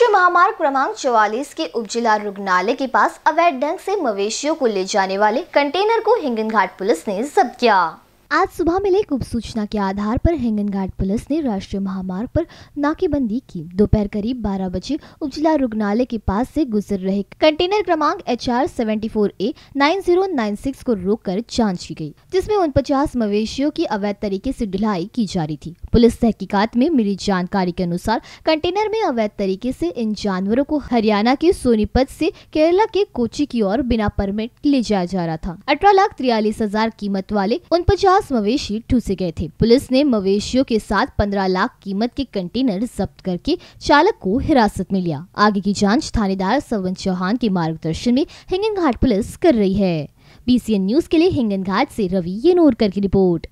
राष्ट्रीय महामार्ग क्रमांक चौवालीस के उपजिला रुग्णालय के पास अवैध ढंग से मवेशियों को ले जाने वाले कंटेनर को हिंगन घाट पुलिस ने जब्त किया आज सुबह मिले गुप्त उप सूचना के आधार पर हिंगन घाट पुलिस ने राष्ट्रीय महामार्ग पर नाकेबंदी की दोपहर करीब 12 बजे उपजिला रुग्णालय के पास से गुजर रहे कंटेनर क्रमांक H R seventy four A nine zero nine six को रोककर जांच की गई जिसमें उनपचास मवेशियों की अवैध तरीके से ढिलाई की जा रही थी पुलिस तहकीकात में मिली जानकारी के अनुसार कंटेनर में अवैध तरीके से इन जानवरों को हरियाणा के सोनीपत से केरला के कोची की ओर बिना परमिट ले जाया जा रहा था अठारह लाख तिरयालीस हजार कीमत वाले उन पचास मवेशी ठूसे गए थे पुलिस ने मवेशियों के साथ पंद्रह लाख कीमत के कंटेनर जब्त करके चालक को हिरासत में लिया आगे की जाँच थानेदार सवन चौहान के मार्गदर्शन में हिंगन घाट पुलिस कर रही है बीसीएन न्यूज के लिए हिंगन घाट ऐसी रवि येनोरकर की रिपोर्ट